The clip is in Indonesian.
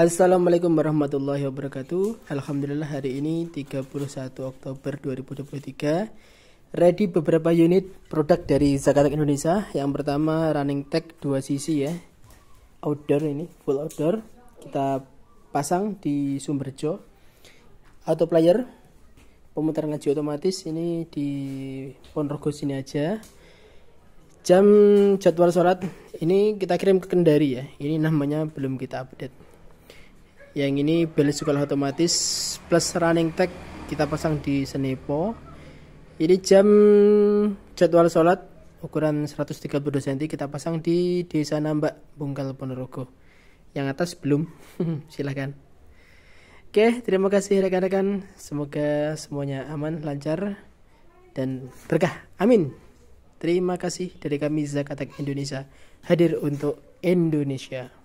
Assalamualaikum warahmatullahi wabarakatuh Alhamdulillah hari ini 31 Oktober 2023 Ready beberapa unit produk dari Zakatek Indonesia Yang pertama running tag 2 sisi ya Outdoor ini full outdoor Kita pasang di sumber jo. Auto player Pemutar ngaji otomatis ini di ponrogo sini aja Jam jadwal sholat ini kita kirim ke Kendari ya Ini namanya belum kita update yang ini beli juga otomatis plus running tag kita pasang di senepo ini jam jadwal sholat ukuran 132 cm kita pasang di desa Nambak Bungkal Ponorogo yang atas belum silahkan oke terima kasih rekan-rekan semoga semuanya aman lancar dan berkah amin terima kasih dari kami Zakatak Indonesia hadir untuk Indonesia